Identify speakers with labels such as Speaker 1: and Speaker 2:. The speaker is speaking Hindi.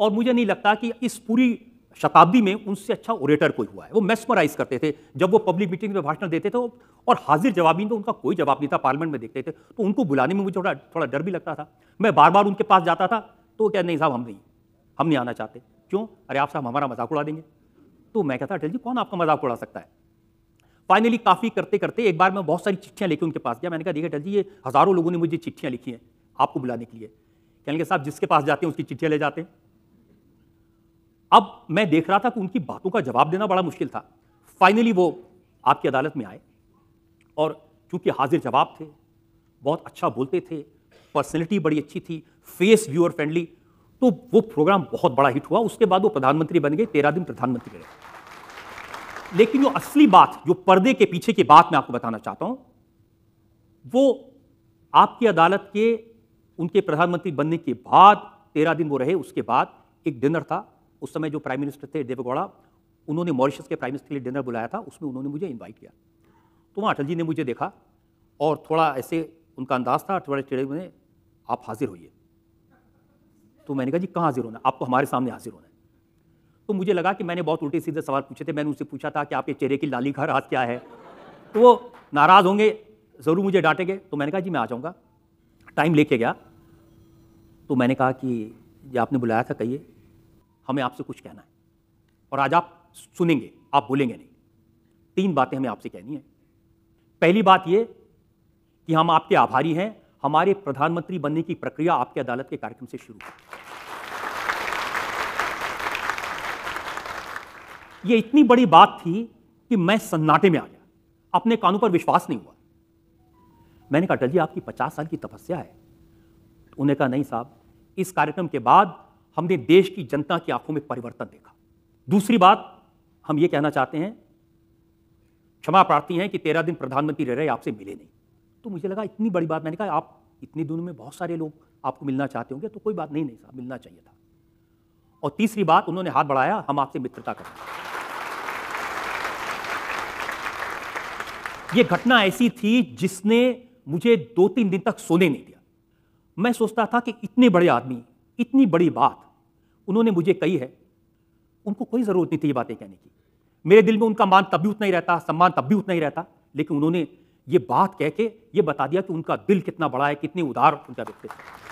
Speaker 1: और मुझे नहीं लगता कि इस पूरी शताब्दी में उनसे अच्छा ओरेटर कोई हुआ है वो मेस्मराइज करते थे जब वो पब्लिक मीटिंग में भाषण देते थे तो और हाजिर जवाबी तो उनका कोई जवाब नहीं था पार्लियामेंट में देखते थे तो उनको बुलाने में मुझे थोड़ा थोड़ा डर भी लगता था मैं बार बार उनके पास जाता था तो क्या नहीं साहब हम नहीं हम नहीं आना चाहते क्यों अरे आप साहब हमारा मजाक उड़ा देंगे तो मैं कहता अटल जी कौन आपका मजाक उड़ा सकता है फाइनली काफ़ी करते करते एक बार मैं बहुत सारी चिट्ठियाँ लेकर उनके पास गया मैंने कहा देखिए अटल जी ये हज़ारों लोगों ने मुझे चिट्ठियाँ लिखी हैं आपको बुलाने के लिए कहने के साहब जिसके पास जाते हैं उसकी चिट्ठियाँ ले जाते हैं अब मैं देख रहा था कि उनकी बातों का जवाब देना बड़ा मुश्किल था फाइनली वो आपकी अदालत में आए और चूंकि हाजिर जवाब थे बहुत अच्छा बोलते थे पर्सनैलिटी बड़ी अच्छी थी फेस व्यूअर फ्रेंडली तो वो प्रोग्राम बहुत बड़ा हिट हुआ उसके बाद वो प्रधानमंत्री बन गए तेरह दिन प्रधानमंत्री रहे लेकिन जो असली बात जो पर्दे के पीछे की बात मैं आपको बताना चाहता हूं वो आपकी अदालत के उनके प्रधानमंत्री बनने के बाद तेरह दिन वो रहे उसके बाद एक डिनर था उस समय जो प्राइम मिनिस्टर थे देवगौड़ा उन्होंने मॉरिशस के प्राइम मिनिस्टर के लिए डिनर बुलाया था उसमें उन्होंने मुझे इन्वाइट किया तो वहाँ अटल जी ने मुझे देखा और थोड़ा ऐसे उनका अंदाज था थोड़ा टेढ़े में आप हाजिर होइए तो मैंने कहा जी कहाँ हाजिर होना आपको हमारे सामने हाजिर होना है तो मुझे लगा कि मैंने बहुत उल्टे सीधे सवाल पूछे थे मैंने उनसे पूछा था कि आपके चेहरे की लाली घर हाथ क्या है तो वो नाराज़ होंगे ज़रूर मुझे डांटेंगे तो मैंने कहा जी मैं आ जाऊँगा टाइम लेके गया तो मैंने कहा कि आपने बुलाया था कहिए हमें आपसे कुछ कहना है और आज आप सुनेंगे आप बोलेंगे नहीं तीन बातें हमें आपसे कहनी है पहली बात यह कि हम आपके आभारी हैं हमारे प्रधानमंत्री बनने की प्रक्रिया आपके अदालत के कार्यक्रम से शुरू हुई ये इतनी बड़ी बात थी कि मैं सन्नाटे में आ गया अपने कानों पर विश्वास नहीं हुआ मैंने कहा अटल जी आपकी पचास साल की तपस्या है तो उन्हें कहा नहीं साहब इस कार्यक्रम के बाद हमने देश की जनता की आंखों में परिवर्तन देखा दूसरी बात हम ये कहना चाहते हैं क्षमा प्रार्थी हैं कि तेरह दिन प्रधानमंत्री रह रहे आपसे मिले नहीं तो मुझे लगा इतनी बड़ी बात मैंने कहा आप इतने दिनों में बहुत सारे लोग आपको मिलना चाहते होंगे तो कोई बात नहीं नहीं साहब मिलना चाहिए था और तीसरी बात उन्होंने हाथ बढ़ाया हम आपसे मित्रता करें ये घटना ऐसी थी जिसने मुझे दो तीन दिन तक सोने नहीं दिया मैं सोचता था कि इतने बड़े आदमी इतनी बड़ी बात उन्होंने मुझे कही है उनको कोई ज़रूरत नहीं थी ये बातें कहने की मेरे दिल में उनका मान तब भी उतना ही रहता सम्मान तब भी उतना ही रहता लेकिन उन्होंने ये बात कह के ये बता दिया कि उनका दिल कितना बड़ा है कितने उदार उनका व्यक्ति